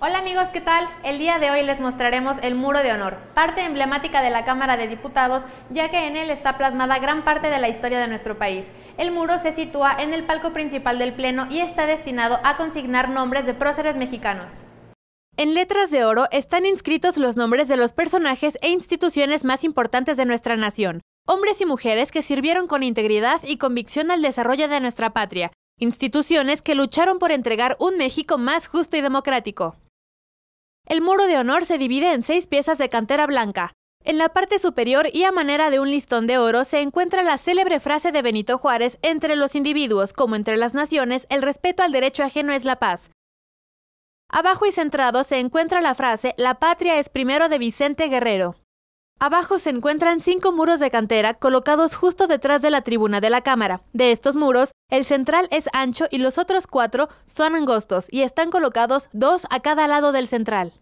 Hola amigos, ¿qué tal? El día de hoy les mostraremos el Muro de Honor, parte emblemática de la Cámara de Diputados, ya que en él está plasmada gran parte de la historia de nuestro país. El muro se sitúa en el palco principal del Pleno y está destinado a consignar nombres de próceres mexicanos. En letras de oro están inscritos los nombres de los personajes e instituciones más importantes de nuestra nación, hombres y mujeres que sirvieron con integridad y convicción al desarrollo de nuestra patria, instituciones que lucharon por entregar un México más justo y democrático. El muro de honor se divide en seis piezas de cantera blanca. En la parte superior y a manera de un listón de oro se encuentra la célebre frase de Benito Juárez, entre los individuos como entre las naciones, el respeto al derecho ajeno es la paz. Abajo y centrado se encuentra la frase, la patria es primero de Vicente Guerrero. Abajo se encuentran cinco muros de cantera colocados justo detrás de la tribuna de la Cámara. De estos muros, el central es ancho y los otros cuatro son angostos y están colocados dos a cada lado del central.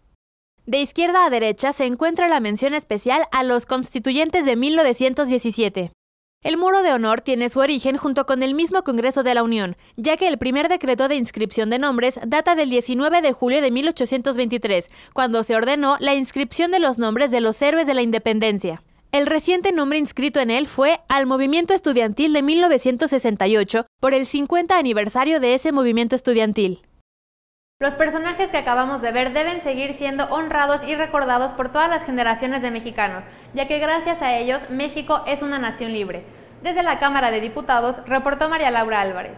De izquierda a derecha se encuentra la mención especial a los constituyentes de 1917. El muro de honor tiene su origen junto con el mismo Congreso de la Unión, ya que el primer decreto de inscripción de nombres data del 19 de julio de 1823, cuando se ordenó la inscripción de los nombres de los héroes de la independencia. El reciente nombre inscrito en él fue al Movimiento Estudiantil de 1968 por el 50 aniversario de ese movimiento estudiantil. Los personajes que acabamos de ver deben seguir siendo honrados y recordados por todas las generaciones de mexicanos, ya que gracias a ellos México es una nación libre. Desde la Cámara de Diputados reportó María Laura Álvarez.